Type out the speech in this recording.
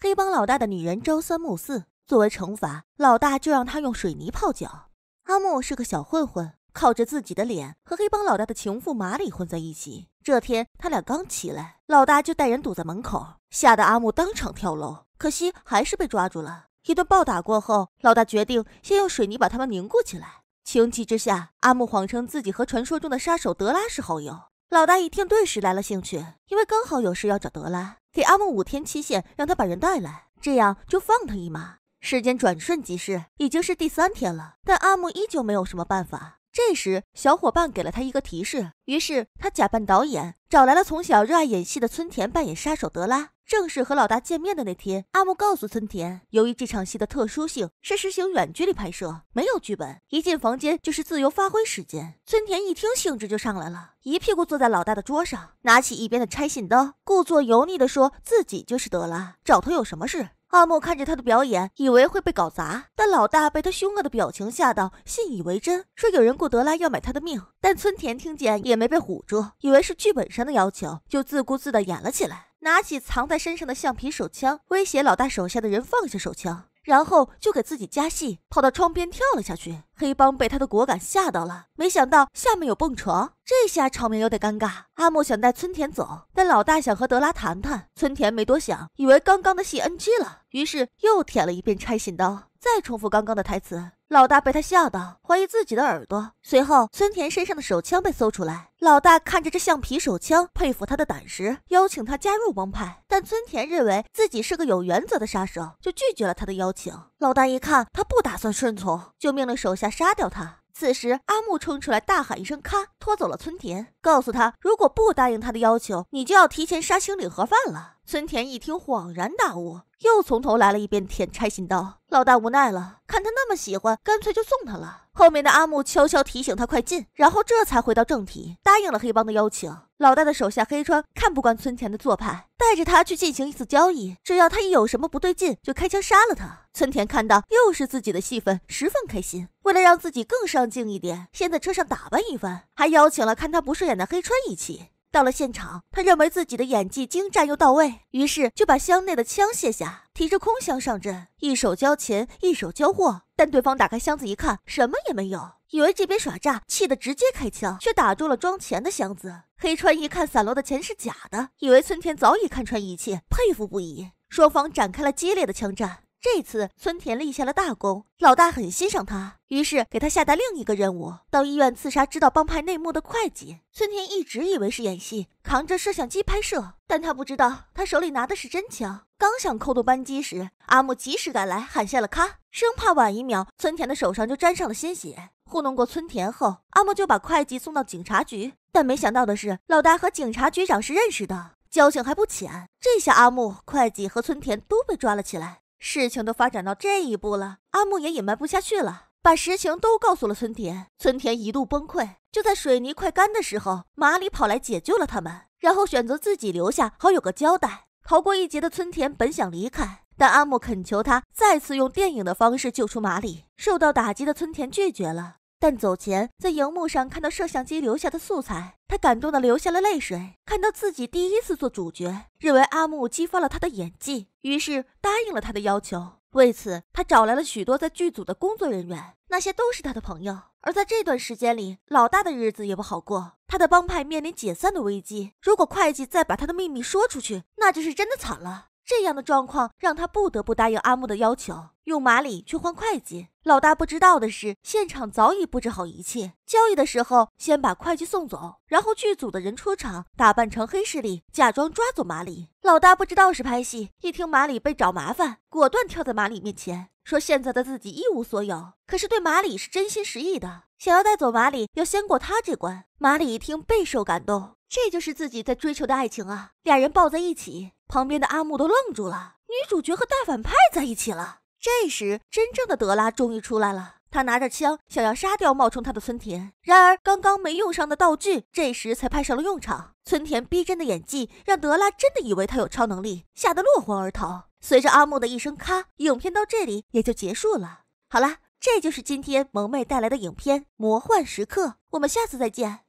黑帮老大的女人朝三暮四，作为惩罚，老大就让她用水泥泡脚。阿木是个小混混，靠着自己的脸和黑帮老大的情妇马里混在一起。这天他俩刚起来，老大就带人堵在门口，吓得阿木当场跳楼，可惜还是被抓住了。一顿暴打过后，老大决定先用水泥把他们凝固起来。情急之下，阿木谎称自己和传说中的杀手德拉是好友。老大一听，顿时来了兴趣，因为刚好有事要找德拉，给阿木五天期限，让他把人带来，这样就放他一马。时间转瞬即逝，已经是第三天了，但阿木依旧没有什么办法。这时，小伙伴给了他一个提示，于是他假扮导演，找来了从小热爱演戏的村田扮演杀手德拉。正是和老大见面的那天，阿木告诉村田，由于这场戏的特殊性，是实行远距离拍摄，没有剧本，一进房间就是自由发挥时间。村田一听兴致就上来了，一屁股坐在老大的桌上，拿起一边的拆信刀，故作油腻的说自己就是德拉，找他有什么事？阿木看着他的表演，以为会被搞砸，但老大被他凶恶的表情吓到，信以为真，说有人雇德拉要买他的命。但村田听见也没被唬住，以为是剧本上的要求，就自顾自地演了起来，拿起藏在身上的橡皮手枪，威胁老大手下的人放下手枪。然后就给自己加戏，跑到窗边跳了下去。黑帮被他的果敢吓到了，没想到下面有蹦床，这下场面有点尴尬。阿木想带村田走，但老大想和德拉谈谈。村田没多想，以为刚刚的戏 NG 了，于是又舔了一遍拆信刀，再重复刚刚的台词。老大被他吓到，怀疑自己的耳朵。随后，村田身上的手枪被搜出来。老大看着这橡皮手枪，佩服他的胆识，邀请他加入帮派。但村田认为自己是个有原则的杀手，就拒绝了他的邀请。老大一看他不打算顺从，就命令手下杀掉他。此时，阿木冲出来，大喊一声“咔”，拖走了村田，告诉他如果不答应他的要求，你就要提前杀青领盒饭了。村田一听，恍然大悟。又从头来了一遍，舔差心刀。老大无奈了，看他那么喜欢，干脆就送他了。后面的阿木悄悄提醒他快进，然后这才回到正题，答应了黑帮的邀请。老大的手下黑川看不惯村田的做派，带着他去进行一次交易。只要他一有什么不对劲，就开枪杀了他。村田看到又是自己的戏份，十分开心。为了让自己更上镜一点，先在车上打扮一番，还邀请了看他不顺眼的黑川一起。到了现场，他认为自己的演技精湛又到位，于是就把箱内的枪卸下，提着空箱上阵，一手交钱，一手交货。但对方打开箱子一看，什么也没有，以为这边耍诈，气得直接开枪，却打中了装钱的箱子。黑川一看散落的钱是假的，以为村田早已看穿一切，佩服不已。双方展开了激烈的枪战。这次村田立下了大功，老大很欣赏他，于是给他下达另一个任务，到医院刺杀知道帮派内幕的会计。村田一直以为是演戏，扛着摄像机拍摄，但他不知道他手里拿的是真枪。刚想扣动扳机时，阿木及时赶来喊下了咔，生怕晚一秒，村田的手上就沾上了鲜血。糊弄过村田后，阿木就把会计送到警察局，但没想到的是，老大和警察局长是认识的，交情还不浅。这下阿木、会计和村田都被抓了起来。事情都发展到这一步了，阿木也隐瞒不下去了，把实情都告诉了村田。村田一度崩溃，就在水泥快干的时候，马里跑来解救了他们，然后选择自己留下，好有个交代。逃过一劫的村田本想离开，但阿木恳求他再次用电影的方式救出马里。受到打击的村田拒绝了。但走前，在荧幕上看到摄像机留下的素材，他感动的流下了泪水。看到自己第一次做主角，认为阿木激发了他的演技，于是答应了他的要求。为此，他找来了许多在剧组的工作人员，那些都是他的朋友。而在这段时间里，老大的日子也不好过，他的帮派面临解散的危机。如果会计再把他的秘密说出去，那就是真的惨了。这样的状况让他不得不答应阿木的要求。用马里去换会计，老大不知道的是，现场早已布置好一切。交易的时候，先把会计送走，然后剧组的人出场，打扮成黑势力，假装抓走马里。老大不知道是拍戏，一听马里被找麻烦，果断跳在马里面前，说现在的自己一无所有，可是对马里是真心实意的。想要带走马里，要先过他这关。马里一听，备受感动，这就是自己在追求的爱情啊！俩人抱在一起，旁边的阿木都愣住了，女主角和大反派在一起了。这时，真正的德拉终于出来了。他拿着枪，想要杀掉冒充他的村田。然而，刚刚没用上的道具，这时才派上了用场。村田逼真的演技，让德拉真的以为他有超能力，吓得落荒而逃。随着阿木的一声“咔”，影片到这里也就结束了。好了，这就是今天萌妹带来的影片《魔幻时刻》。我们下次再见。